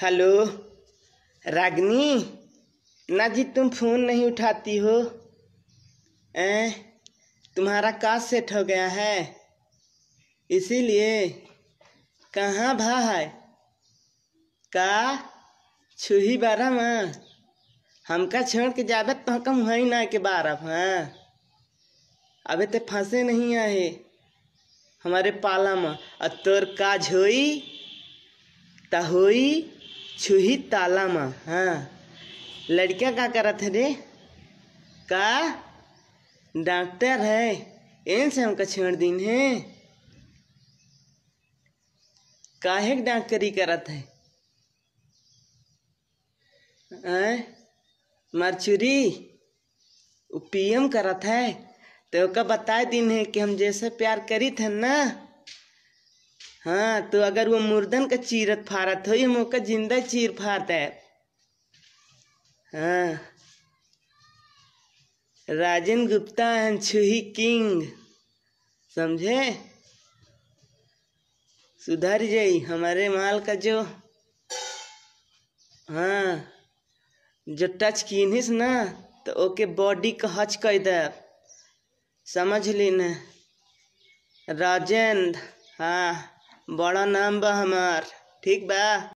Hello रागनी ना जी तुम phone नहीं उठाती हो ए तुम्हारा का सेट हो गया है इसीलिए कहाँ भा है का छुही बारह माँ हमका छोड़ के जाबे तो कम है ना के बारह हाँ अभी ते फंसे नहीं आए हमारे पाला में और तोर काज झोई त होई छुही ताला माँ हाँ लड़का का करत है रे का डॉक्टर है एन से हमका छेड़ दिन है काहे डॉक्टरी करत है आ? मरचुरी पीएम करत है तो का बता दिन है कि हम जैसे प्यार करी थे ना हाँ तो अगर वो मुर्दन का चीरत फारत हो ये मौका जिंदा चीर फारत है हाँ राजन गुप्ता छुही किंग समझे सुधर जाई हमारे माल का जो हाँ जो टच कीनिस ना तो ओके बॉडी का हच कह दे समझ ली न राजेंद्र हाँ बड़ा नाम बा हमार ठीक बा